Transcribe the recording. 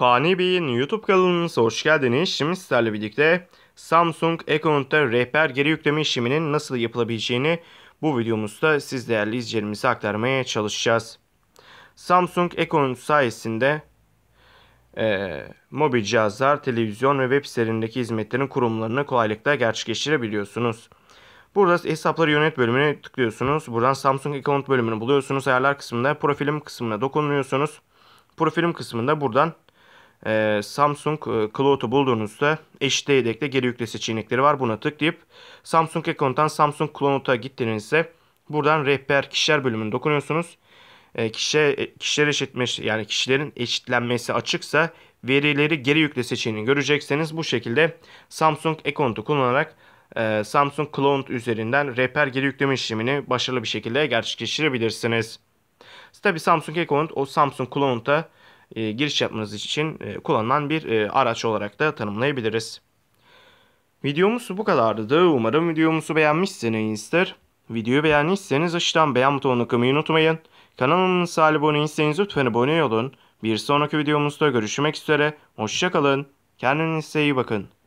Fani Bey'in YouTube kanalımıza hoş geldiniz. Şimdi sizlerle birlikte Samsung Econot'ta rehber geri yükleme işleminin nasıl yapılabileceğini bu videomuzda siz değerli izleyicilerimize aktarmaya çalışacağız. Samsung Econot sayesinde e, mobil cihazlar, televizyon ve web sitelerindeki hizmetlerin kurumlarını kolaylıkla gerçekleştirebiliyorsunuz. Burada hesapları yönet bölümüne tıklıyorsunuz. Buradan Samsung Account bölümünü buluyorsunuz. Ayarlar kısmında profilim kısmına dokunuyorsunuz. Profilim kısmında buradan ee, e, Samsung Cloud'u bulduğunuzda eşite yedekte geri yükle seçenekleri var. Buna tıklayıp Samsung Account'tan Samsung Cloud'a gittiğinizde buradan rehber kişiler bölümüne dokunuyorsunuz. Ee, e, kişi, kişiler eşitmiş yani kişilerin eşitlenmesi açıksa verileri geri yükle seçeneğini görecekseniz bu şekilde Samsung Account'u kullanarak e, Samsung Cloud üzerinden rehber geri yükleme işlemini başarılı bir şekilde gerçekleştirebilirsiniz. Tabi Samsung Account o Samsung Cloud'a e, giriş yapmanız için e, kullanılan bir e, araç olarak da tanımlayabiliriz. Videomuz bu kadardı. Umarım videomuzu beğenmişsinizdir. Videoyu beğendiyseniz aşağıdan beğen butonuna tıklamayı unutmayın. Kanalımıza abone değilseniz lütfen abone olun. Bir sonraki videomuzda görüşmek üzere. Hoşçakalın. Kendinize iyi bakın.